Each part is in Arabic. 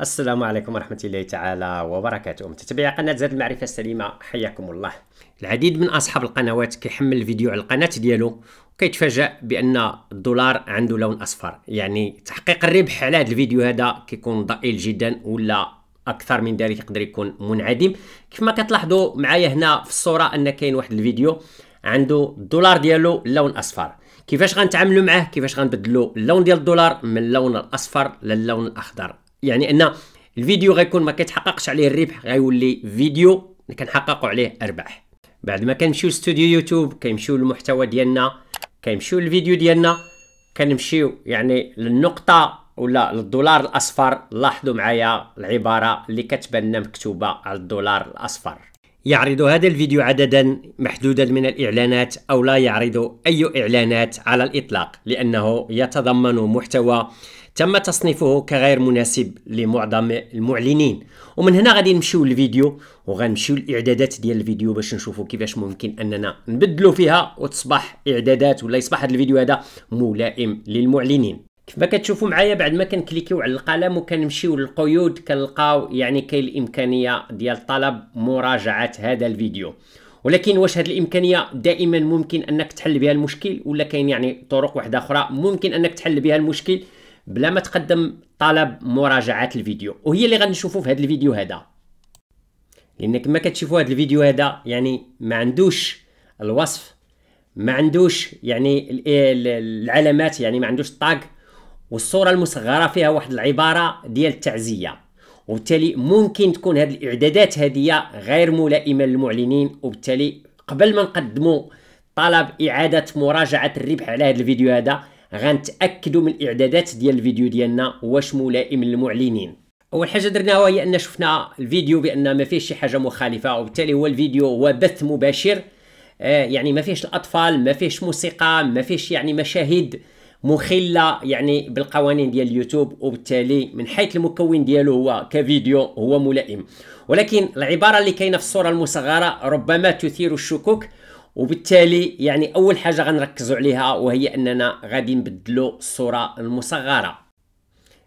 السلام عليكم ورحمة الله تعالى وبركاته متتبعي قناة زاد المعرفة السليمة حياكم الله العديد من أصحاب القنوات كيحمل الفيديو على القناة ديالو وكيتفاجأ بأن الدولار عنده لون أصفر يعني تحقيق الربح على هذا الفيديو هذا كيكون ضئيل جدا ولا اكثر من ذلك يقدر يكون منعدم كيف ما كتلاحظوا معايا هنا في الصوره ان كاين واحد الفيديو عنده الدولار ديالو لون اصفر كيفاش غنتعاملوا معاه كيفاش غنبدلوا اللون ديال الدولار من اللون الاصفر للون الاخضر يعني ان الفيديو غيكون ما كيتحققش عليه الربح غيولي فيديو كنحققوا عليه ارباح بعد ما كنمشيو استوديو يوتيوب كيمشيو للمحتوى ديالنا كيمشيو للفيديو ديالنا كنمشيو يعني للنقطه ولا للدولار الاصفر لاحظوا معايا العباره اللي كتبان مكتوبه على الدولار الاصفر يعرض هذا الفيديو عددا محدودا من الاعلانات او لا يعرض اي اعلانات على الاطلاق لانه يتضمن محتوى تم تصنيفه كغير مناسب لمعظم المعلنين ومن هنا غادي نمشيو للفيديو وغنمشيو للاعدادات ديال الفيديو باش نشوفوا كيفاش ممكن اننا نبدلوا فيها وتصبح اعدادات ولا يصبح هذا الفيديو هذا ملائم للمعلنين كما كتشوفوا معايا بعد ما كنكليكيو على القلم وكنمشيو للقيود كنلقاو يعني كاين الامكانيه ديال طلب مراجعه هذا الفيديو ولكن واش هذه الامكانيه دائما ممكن انك تحل بها المشكل ولا كاين يعني طرق واحده اخرى ممكن انك تحل بها المشكل بلا ما تقدم طلب مراجعه الفيديو وهي اللي غنشوفو في هذا الفيديو هذا لان كما كتشوفوا هذا الفيديو هذا يعني ما عندوش الوصف ما عندوش يعني العلامات يعني ما عندوش الطاق والصوره المصغره فيها واحد العباره ديال التعزيه وبالتالي ممكن تكون هذه الاعدادات هذه غير ملائمه للمعلنين وبالتالي قبل ما نقدموا طلب اعاده مراجعه الربح على هذا الفيديو هذا غنتاكدوا من الاعدادات ديال الفيديو ديالنا واش ملائم للمعلنين اول حاجه درناها هي ان شفنا الفيديو بان ما فيهش شي حاجه مخالفه وبالتالي هو الفيديو هو بث مباشر آه يعني ما فيهش الاطفال ما فيهش موسيقى ما فيهش يعني مشاهد مخله يعني بالقوانين ديال اليوتيوب وبالتالي من حيث المكون ديالو هو كفيديو هو ملائم ولكن العباره اللي كاينه في الصوره المصغره ربما تثير الشكوك وبالتالي يعني اول حاجه غنركزوا عليها وهي اننا غادي نبدلوا الصوره المصغره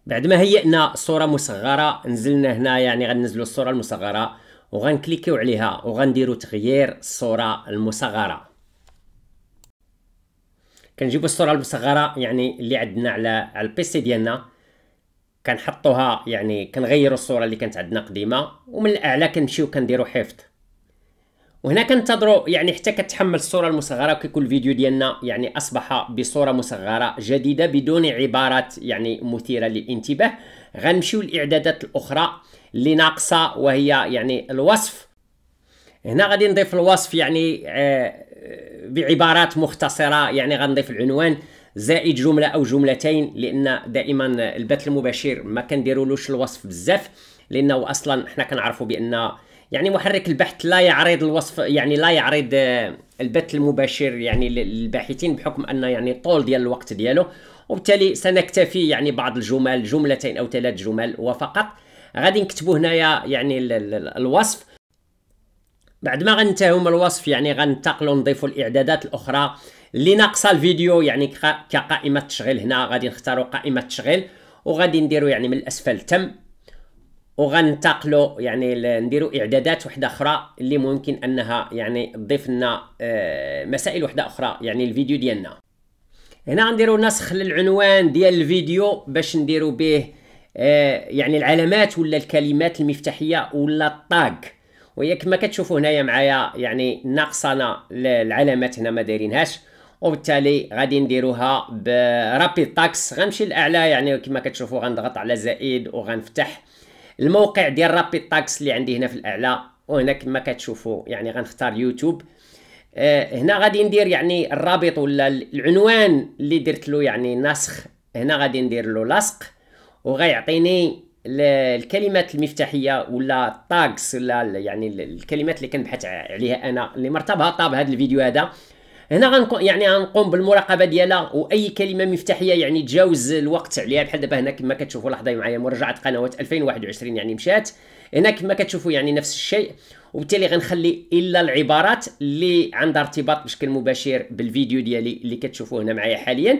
بعد ما هيئنا صوره مصغره نزلنا هنا يعني غننزلوا الصوره المصغره وغنكليكيو عليها وغنديروا تغيير الصوره المصغره كنجيبوا الصوره المصغره يعني اللي عندنا على على البيسي ديالنا كنحطوها يعني كنغيروا الصوره اللي كانت عندنا قديمه ومن الاعلى كنمشيو كنديروا حفظ وهنا كنتظروا يعني حتى كتحمل الصوره المصغره وكيكون الفيديو ديالنا يعني اصبح بصوره مصغره جديده بدون عبارات يعني مثيره للانتباه غنمشيو للاعدادات الاخرى اللي ناقصه وهي يعني الوصف هنا غادي نضيف الوصف يعني آه، بعبارات مختصره يعني غنضيف العنوان زائد جمله او جملتين لان دائما البث المباشر ما كنديرولوش الوصف بزاف لانه اصلا حنا كنعرفوا بان يعني محرك البحث لا يعرض الوصف يعني لا يعرض آه، البث المباشر يعني للباحثين بحكم ان يعني طول ديال الوقت ديالو وبالتالي سنكتفي يعني بعض الجمل جملتين او ثلاث جمل وفقط غادي نكتبوا هنايا يعني الوصف بعد ما غنتهوا من الوصف يعني غننتقلوا نضيفوا الاعدادات الاخرى اللي ناقصه الفيديو يعني كقائمه تشغيل هنا غادي نختاروا قائمه تشغيل وغادي نديروا يعني من الاسفل تم وغنتقلوا يعني نديروا اعدادات واحده اخرى اللي ممكن انها يعني تضيف لنا آه، مسائل واحده اخرى يعني الفيديو ديالنا هنا غنديروا نسخ للعنوان ديال الفيديو باش نديروا به آه، يعني العلامات ولا الكلمات المفتاحيه ولا الطاق وهي كما كتشوفوا هنايا معايا يعني ناقصنا العلامات هنا ما دايرينهاش وبالتالي غادي نديروها برابيد تاكس غنمشي للاعلى يعني كما كتشوفوا غنضغط على زائد وغنفتح الموقع ديال رابيد تاكس اللي عندي هنا في الاعلى وهنا كما كتشوفوا يعني غنختار يوتيوب آه، هنا غادي ندير يعني الرابط ولا العنوان اللي درت له يعني نسخ هنا غادي ندير له لصق وغيعطيني الكلمات المفتاحيه ولا تاكس ولا يعني الكلمات اللي كنبحث عليها انا اللي مرتبطه بهذا الفيديو هذا هنا غنكون يعني غنقوم بالمراقبه ديالها واي كلمه مفتاحيه يعني تجاوز الوقت عليها بحال دابا هنا كما كتشوفوا لحظه معايا مراجعه قنوات 2021 يعني مشات هنا كما كتشوفوا يعني نفس الشيء وبالتالي غنخلي الا العبارات اللي عندها ارتباط بشكل مباشر بالفيديو ديالي اللي كتشوفوه هنا معايا حاليا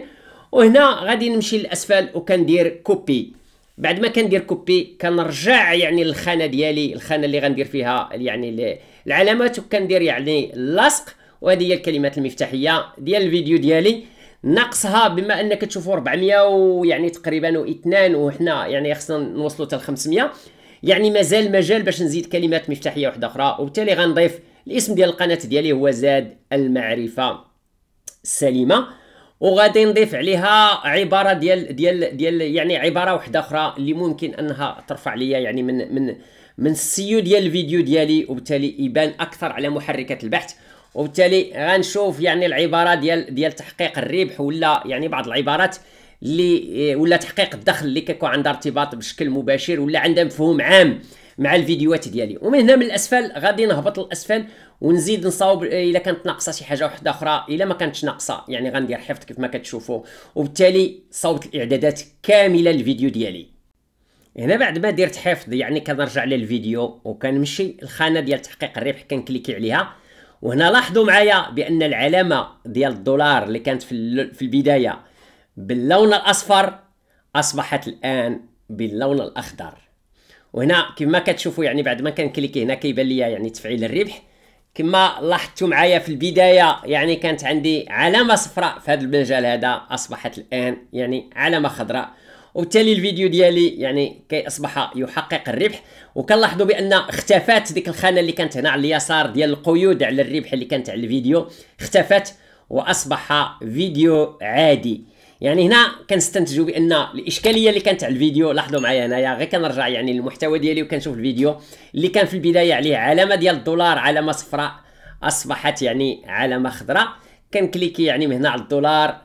وهنا غادي نمشي للاسفل وكندير كوبي بعد ما كندير كوبي كنرجع يعني للخانه ديالي الخانه اللي غندير فيها يعني العلامات وكندير يعني لاصق وهذه هي الكلمات المفتاحيه ديال الفيديو ديالي ناقصها بما انك تشوفوا 400 ويعني تقريبا واثنان وحنا يعني خصنا نوصلوا حتى ل 500 يعني مازال مجال باش نزيد كلمات مفتاحيه واحده اخرى وبالتالي غنضيف الاسم ديال القناه ديالي هو زاد المعرفه السليمه وغادي نضيف عليها عباره ديال ديال ديال يعني عباره واحده اخرى اللي ممكن انها ترفع ليا يعني من من من السيو ديال الفيديو ديالي وبالتالي يبان اكثر على محركات البحث وبالتالي غنشوف يعني العباره ديال ديال تحقيق الربح ولا يعني بعض العبارات اللي إيه، ولا تحقيق الدخل اللي كيكون عندها ارتباط بشكل مباشر ولا عندها مفهوم عام مع الفيديوهات ديالي ومن هنا من الاسفل غادي نهبط للاسفل ونزيد نصاوب الا كانت ناقصه شي حاجه واحده اخرى الا ما كانتش ناقصه يعني غندير حفظ كيف ما كتشوفوا وبالتالي صوبت الاعدادات كامله للفيديو ديالي هنا بعد ما درت حفظ يعني كنرجع للفيديو وكنمشي الخانه ديال تحقيق الربح كنكليكي عليها وهنا لاحظوا معايا بان العلامه ديال الدولار اللي كانت في في البدايه باللون الاصفر اصبحت الان باللون الاخضر وهنا كما كتشوفوا يعني بعد ما كنكليكي هنا كيبان ليا يعني تفعيل الربح كما لاحظتوا معايا في البدايه يعني كانت عندي علامه صفراء في هذا المجال هذا اصبحت الان يعني علامه خضراء وبالتالي الفيديو ديالي يعني كيصبح يحقق الربح وكنلاحظوا بان اختفات ديك الخانه اللي كانت هنا على اليسار ديال القيود على الربح اللي كانت على الفيديو اختفت واصبح فيديو عادي يعني هنا كنستنتجوا بان الاشكاليه اللي كانت على الفيديو لاحظوا معايا هنايا غير كنرجع يعني للمحتوى ديالي وكنشوف الفيديو اللي كان في البدايه عليه علامه ديال الدولار علامه صفراء اصبحت يعني علامه خضراء كنكليكي يعني من هنا على الدولار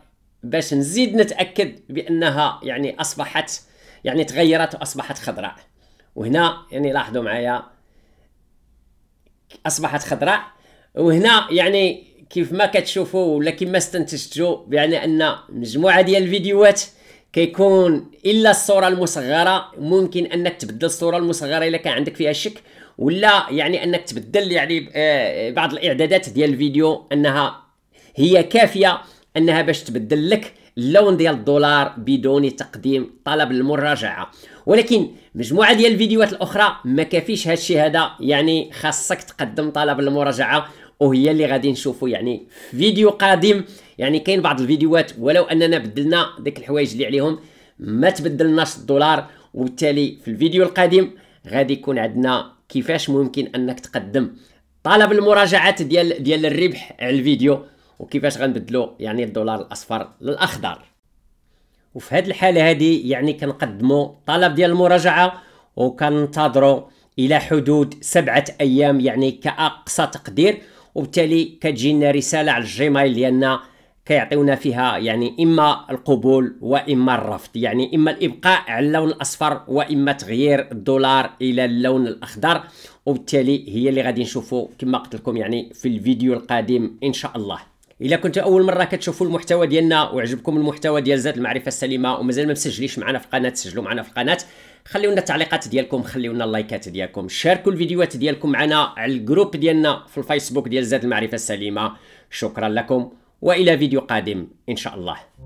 باش نزيد نتاكد بانها يعني اصبحت يعني تغيرت واصبحت خضراء وهنا يعني لاحظوا معايا اصبحت خضراء وهنا يعني كيف ما كتشوفوا ولا ما استنتجتوا يعني ان مجموعه ديال الفيديوهات كيكون الا الصوره المصغره ممكن انك تبدل الصوره المصغره الا كان عندك فيها شك ولا يعني انك تبدل يعني آه، بعض الاعدادات ديال الفيديو انها هي كافيه انها باش تبدل لك اللون ديال الدولار بدون تقديم طلب المراجعه ولكن مجموعه ديال الفيديوهات الاخرى ما كافيش هادشي هذا يعني خاصك تقدم طلب المراجعه وهي اللي غادي نشوفه يعني في فيديو قادم يعني كاين بعض الفيديوهات ولو اننا بدلنا ديك الحوايج اللي عليهم ما تبدلناش الدولار وبالتالي في الفيديو القادم غادي يكون عندنا كيفاش ممكن انك تقدم طلب المراجعات ديال ديال الربح على الفيديو وكيفاش غنبدلو يعني الدولار الاصفر للاخضر وفي هذه الحاله هذه يعني كنقدموا طلب ديال المراجعه وكننتظروا الى حدود سبعه ايام يعني كاقصى تقدير وبالتالي كتجينا رساله على الجيميل ديالنا كيعطيونا فيها يعني اما القبول واما الرفض يعني اما الابقاء على اللون الاصفر واما تغيير الدولار الى اللون الاخضر وبالتالي هي اللي غادي نشوفوا كما قلت لكم يعني في الفيديو القادم ان شاء الله الا كنت اول مره كتشوفوا المحتوى ديالنا وعجبكم المحتوى ديال زاد المعرفه السليمه ومازال ما مسجليش معنا في القناه سجلوا معنا في القناه خليو لنا التعليقات ديالكم خليو لنا اللايكات ديالكم شاركوا الفيديوهات ديالكم معنا على الجروب ديالنا في الفيسبوك ديال زاد المعرفه السليمه شكرا لكم والى فيديو قادم ان شاء الله